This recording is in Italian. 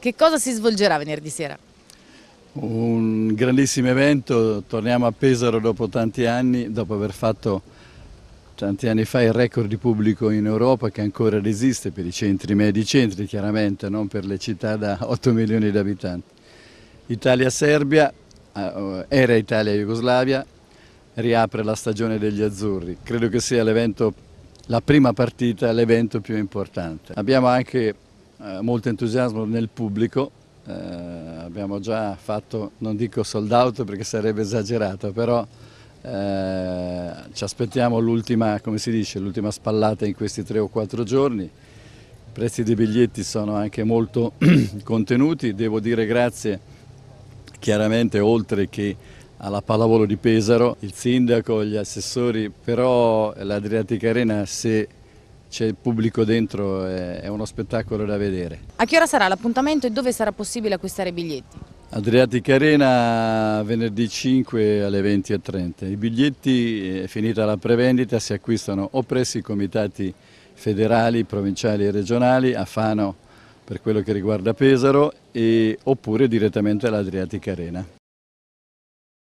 Che cosa si svolgerà venerdì sera? Un grandissimo evento, torniamo a Pesaro dopo tanti anni, dopo aver fatto tanti anni fa il record di pubblico in Europa che ancora resiste per i centri medi centri chiaramente, non per le città da 8 milioni di abitanti. Italia-Serbia, eh, era Italia-Jugoslavia, riapre la stagione degli azzurri. Credo che sia l'evento, la prima partita, l'evento più importante. Abbiamo anche eh, molto entusiasmo nel pubblico, eh, abbiamo già fatto, non dico sold out perché sarebbe esagerato, però eh, ci aspettiamo l'ultima, come si dice, l'ultima spallata in questi tre o quattro giorni. I prezzi dei biglietti sono anche molto contenuti, devo dire grazie chiaramente oltre che alla pallavolo di Pesaro, il sindaco, gli assessori, però l'Adriatica Arena se c'è il pubblico dentro, è, uno spettacolo da vedere. A che ora sarà l'appuntamento e dove sarà possibile acquistare i biglietti? Adriatica Arena venerdì 5 alle 20.30. I biglietti, eh, finita la prevendita, si acquistano o presso i comitati federali, provinciali e regionali a Fano per quello che riguarda Pesaro e, oppure direttamente all'Adriatica Arena.